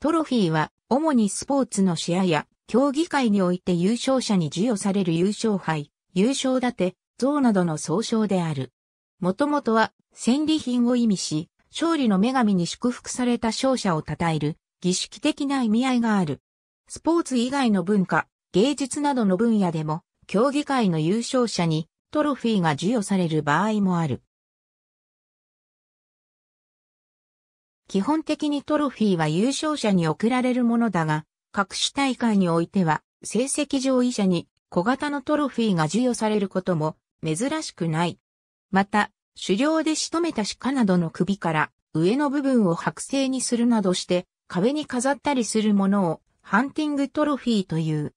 トロフィーは、主にスポーツの試合や、競技会において優勝者に授与される優勝杯、優勝立て、像などの総称である。もともとは、戦利品を意味し、勝利の女神に祝福された勝者を称える、儀式的な意味合いがある。スポーツ以外の文化、芸術などの分野でも、競技会の優勝者にトロフィーが授与される場合もある。基本的にトロフィーは優勝者に贈られるものだが、各種大会においては、成績上位者に小型のトロフィーが授与されることも珍しくない。また、狩猟で仕留めた鹿などの首から上の部分を剥製にするなどして壁に飾ったりするものをハンティングトロフィーという。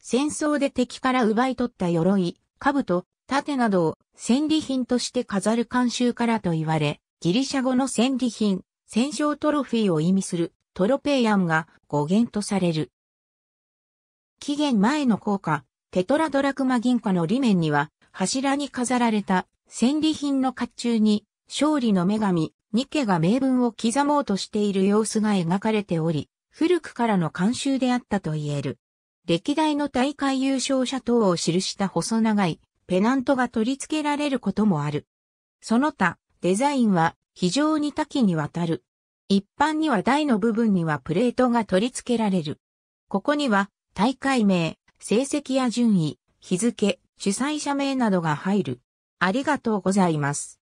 戦争で敵から奪い取った鎧、兜、盾などを戦利品として飾る慣習からと言われ、ギリシャ語の戦利品、戦勝トロフィーを意味するトロペイアンが語源とされる。期限前の硬貨、テトラドラクマ銀貨の裏面には、柱に飾られた戦利品の甲冑に、勝利の女神、ニケが名分を刻もうとしている様子が描かれており、古くからの慣習であったと言える。歴代の大会優勝者等を記した細長いペナントが取り付けられることもある。その他、デザインは非常に多岐にわたる。一般には台の部分にはプレートが取り付けられる。ここには大会名、成績や順位、日付、主催者名などが入る。ありがとうございます。